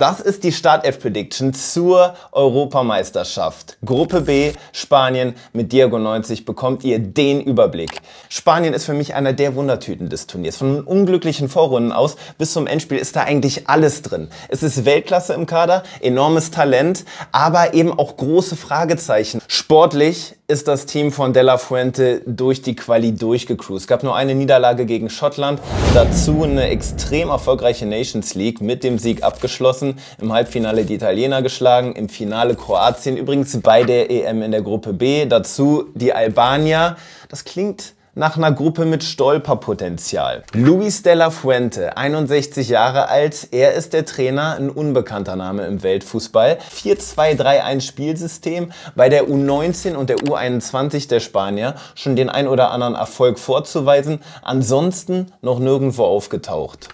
das ist die Start-F-Prediction zur Europameisterschaft. Gruppe B, Spanien mit Diago 90 bekommt ihr den Überblick. Spanien ist für mich einer der Wundertüten des Turniers. Von unglücklichen Vorrunden aus bis zum Endspiel ist da eigentlich alles drin. Es ist Weltklasse im Kader, enormes Talent, aber eben auch große Fragezeichen. Sportlich ist das Team von Della Fuente durch die Quali durchgecruised. Es gab nur eine Niederlage gegen Schottland, dazu eine extrem erfolgreiche Nations League mit dem Sieg abgeschlossen, im Halbfinale die Italiener geschlagen, im Finale Kroatien, übrigens bei der EM in der Gruppe B, dazu die Albanier. Das klingt nach einer Gruppe mit Stolperpotenzial. Luis de la Fuente, 61 Jahre alt, er ist der Trainer, ein unbekannter Name im Weltfußball. 4-2-3-1 Spielsystem, bei der U19 und der U21 der Spanier schon den ein oder anderen Erfolg vorzuweisen, ansonsten noch nirgendwo aufgetaucht.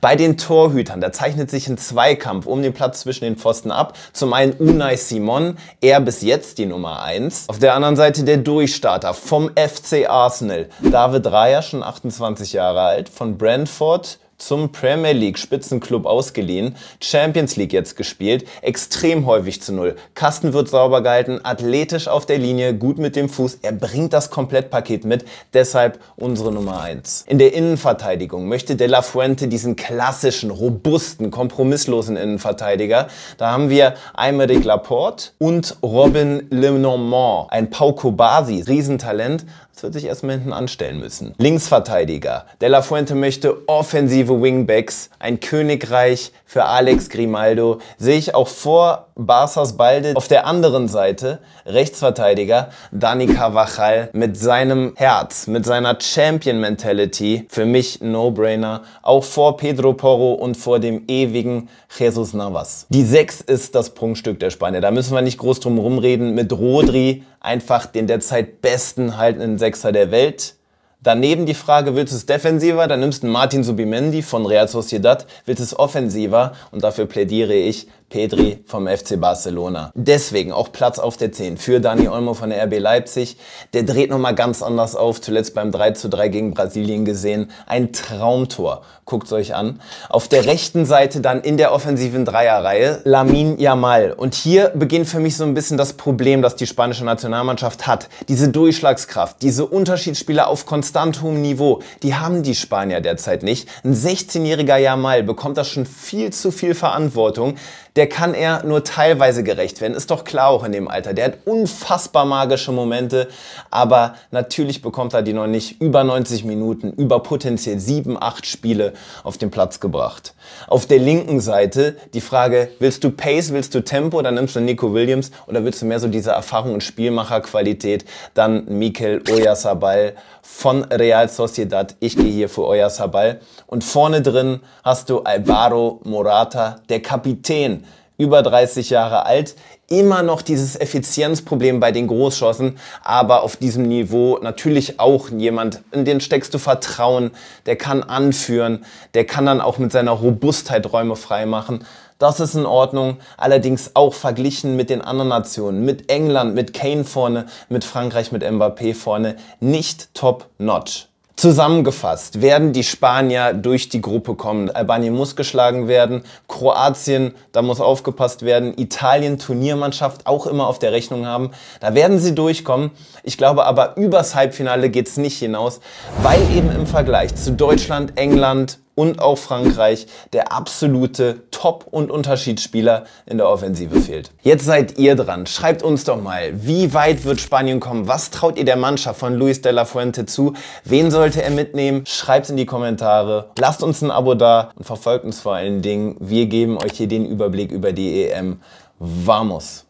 Bei den Torhütern, da zeichnet sich ein Zweikampf um den Platz zwischen den Pfosten ab. Zum einen Unai Simon, er bis jetzt die Nummer 1. Auf der anderen Seite der Durchstarter vom FC Arsenal, David Raya, schon 28 Jahre alt, von Brentford, zum Premier League Spitzenclub ausgeliehen, Champions League jetzt gespielt, extrem häufig zu Null. Kasten wird sauber gehalten, athletisch auf der Linie, gut mit dem Fuß, er bringt das Komplettpaket mit, deshalb unsere Nummer eins. In der Innenverteidigung möchte De La Fuente diesen klassischen, robusten, kompromisslosen Innenverteidiger. Da haben wir Aymeric Laporte und Robin Lenormand, ein Pauko Basi, Riesentalent, das wird sich erstmal hinten anstellen müssen. Linksverteidiger, De La Fuente möchte offensiv offensive Wingbacks, ein Königreich für Alex Grimaldo, sehe ich auch vor Barças Balde auf der anderen Seite Rechtsverteidiger Dani Carvajal mit seinem Herz, mit seiner Champion-Mentality, für mich No-Brainer, auch vor Pedro Porro und vor dem ewigen Jesus Navas. Die 6 ist das Prunkstück der Spanier, da müssen wir nicht groß drum rumreden, mit Rodri einfach den derzeit besten haltenden Sechser der Welt, Daneben die Frage, willst du es defensiver, dann nimmst du Martin Subimendi von Real Sociedad, willst du es offensiver und dafür plädiere ich Pedri vom FC Barcelona. Deswegen auch Platz auf der 10 für Dani Olmo von der RB Leipzig. Der dreht nochmal ganz anders auf, zuletzt beim 3 zu 3 gegen Brasilien gesehen. Ein Traumtor, guckt's euch an. Auf der rechten Seite dann in der offensiven Dreierreihe Lamin Yamal. Und hier beginnt für mich so ein bisschen das Problem, das die spanische Nationalmannschaft hat. Diese Durchschlagskraft, diese Unterschiedsspieler auf konstant hohem Niveau, die haben die Spanier derzeit nicht. Ein 16-jähriger Yamal bekommt da schon viel zu viel Verantwortung der kann er nur teilweise gerecht werden. Ist doch klar auch in dem Alter. Der hat unfassbar magische Momente, aber natürlich bekommt er die noch nicht über 90 Minuten, über potenziell 7, 8 Spiele auf den Platz gebracht. Auf der linken Seite die Frage, willst du Pace, willst du Tempo, dann nimmst du Nico Williams oder willst du mehr so diese Erfahrung und Spielmacherqualität, dann Mikel Oyasabal von Real Sociedad. Ich gehe hier für Oyasabal. Und vorne drin hast du Alvaro Morata, der Kapitän über 30 Jahre alt, immer noch dieses Effizienzproblem bei den Großschossen, aber auf diesem Niveau natürlich auch jemand, in den steckst du Vertrauen, der kann anführen, der kann dann auch mit seiner Robustheit Räume freimachen. Das ist in Ordnung, allerdings auch verglichen mit den anderen Nationen, mit England, mit Kane vorne, mit Frankreich, mit Mbappé vorne, nicht top-notch. Zusammengefasst werden die Spanier durch die Gruppe kommen. Albanien muss geschlagen werden, Kroatien, da muss aufgepasst werden, Italien Turniermannschaft auch immer auf der Rechnung haben. Da werden sie durchkommen. Ich glaube aber übers Halbfinale geht's nicht hinaus, weil eben im Vergleich zu Deutschland, England, und auch Frankreich der absolute Top- und Unterschiedsspieler in der Offensive fehlt. Jetzt seid ihr dran. Schreibt uns doch mal, wie weit wird Spanien kommen? Was traut ihr der Mannschaft von Luis de la Fuente zu? Wen sollte er mitnehmen? Schreibt in die Kommentare. Lasst uns ein Abo da und verfolgt uns vor allen Dingen. Wir geben euch hier den Überblick über die EM. Vamos!